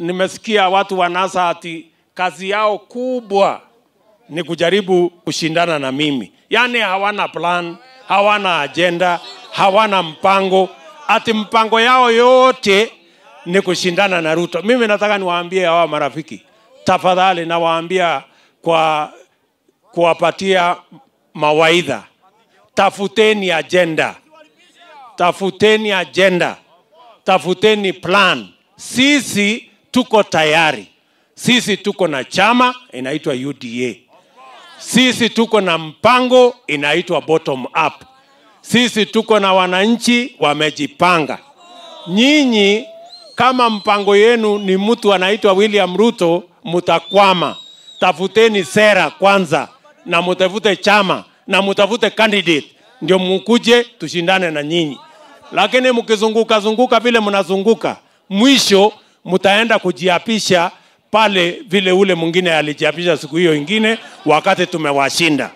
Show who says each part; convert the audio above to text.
Speaker 1: nimesikia watu wa NASA ati kazi yao kubwa ni kujaribu kushindana na mimi, yaani hawana plan, hawana ajenda, hawana mpango, ati mpango yao yote ni kushindana na Ruto. Mimi nataka niwaambie hawa marafiki, tafadhali nawaambia kwa kuwapatia mawaidha, tafuteni ajenda, tafuteni ajenda, tafuteni plan. Sisi tuko tayari. Sisi tuko na chama inaitwa UDA, sisi tuko na mpango inaitwa bottom up, sisi tuko na wananchi wamejipanga. Nyinyi kama mpango yenu ni mtu anaitwa William Ruto, mutakwama. Tafuteni sera kwanza, na mutafute chama na mutafute candidate, ndio mukuje tushindane na nyinyi. Lakini mkizunguka zunguka vile mnazunguka, mwisho mtaenda kujiapisha pale vile ule mwingine alijiapisha siku hiyo ingine, wakati tumewashinda.